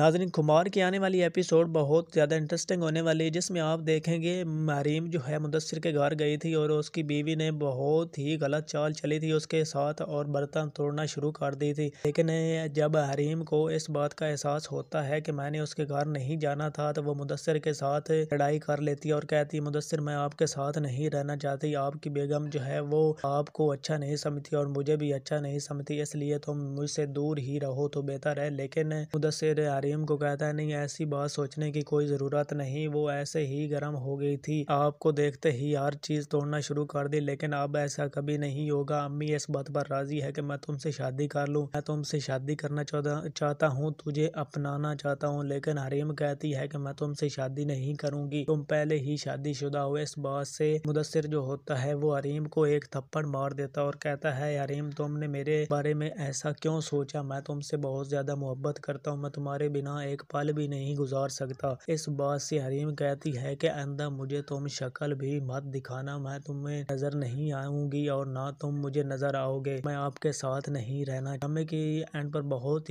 नाजरन कुमार की आने वाली एपिसोड बहुत ज़्यादा इंटरेस्टिंग होने वाली है जिसमें आप देखेंगे महरीम जो है मुदसर के घर गई थी और उसकी बीवी ने बहुत ही गलत चाल चली थी उसके साथ और बर्तन तोड़ना शुरू कर दी थी लेकिन जब हरीम को इस बात का एहसास होता है कि मैंने उसके घर नहीं जाना था तो वो मुदसर के साथ लड़ाई कर लेती है और कहती है मुदसर मैं आपके साथ नहीं रहना चाहती आपकी बेगम जो है वो आपको अच्छा नहीं समझती और मुझे भी अच्छा नहीं समझती इसलिए तुम मुझसे दूर ही रहो तो बेहतर है लेकिन मुदसर हरीम मरियम को कहता है नहीं ऐसी बात सोचने की कोई ज़रूरत नहीं वो ऐसे ही गर्म हो गई थी आपको देखते ही हर चीज़ तोड़ना शुरू कर दी लेकिन अब ऐसा कभी नहीं होगा अम्मी इस बात पर राजी है कि मैं तुमसे शादी कर लूँ मैं तुमसे शादी करना चाहता हूँ तुझे अपनाना चाहता हूँ लेकिन हरीम कहती है कि मैं तुमसे शादी नहीं करूँगी तुम पहले ही शादी शुदा हो इस बात से मुदसर जो होता है वो हरीम को एक थप्पड़ मार देता और कहता है हरीम तुमने मेरे बारे में ऐसा क्यों सोचा मैं तुमसे बहुत ज्यादा मोहब्बत करता हूँ मैं तुम्हारे बिना एक पल भी नहीं गुजार सकता इस बात से हरीम कहती है कि आइंदा मुझे तुम शक्ल भी मत दिखाना मैं तुम्हें नजर नहीं आऊंगी और ना तुम मुझे नजर आओगे मैं आपके साथ नहीं रहना की एंड पर बहुत